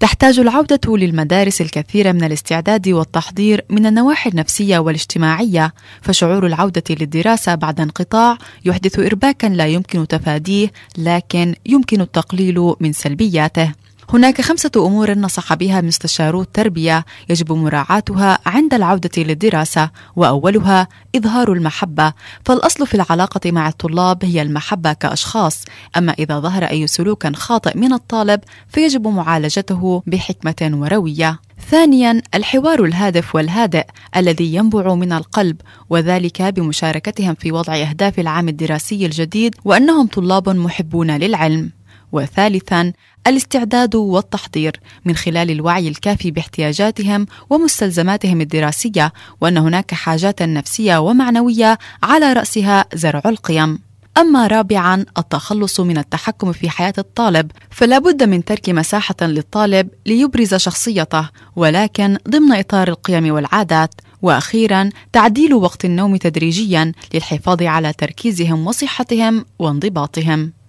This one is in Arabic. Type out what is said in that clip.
تحتاج العودة للمدارس الكثير من الاستعداد والتحضير من النواحي النفسية والاجتماعية، فشعور العودة للدراسة بعد انقطاع يحدث إرباكا لا يمكن تفاديه، لكن يمكن التقليل من سلبياته. هناك خمسة أمور نصح بها مستشارو التربية يجب مراعاتها عند العودة للدراسة وأولها إظهار المحبة فالأصل في العلاقة مع الطلاب هي المحبة كأشخاص أما إذا ظهر أي سلوك خاطئ من الطالب فيجب معالجته بحكمة وروية ثانيا الحوار الهادف والهادئ الذي ينبع من القلب وذلك بمشاركتهم في وضع اهداف العام الدراسي الجديد وانهم طلاب محبون للعلم وثالثا الاستعداد والتحضير من خلال الوعي الكافي باحتياجاتهم ومستلزماتهم الدراسيه وان هناك حاجات نفسيه ومعنويه على راسها زرع القيم أما رابعا التخلص من التحكم في حياة الطالب فلا بد من ترك مساحة للطالب ليبرز شخصيته ولكن ضمن إطار القيم والعادات وأخيرا تعديل وقت النوم تدريجيا للحفاظ على تركيزهم وصحتهم وانضباطهم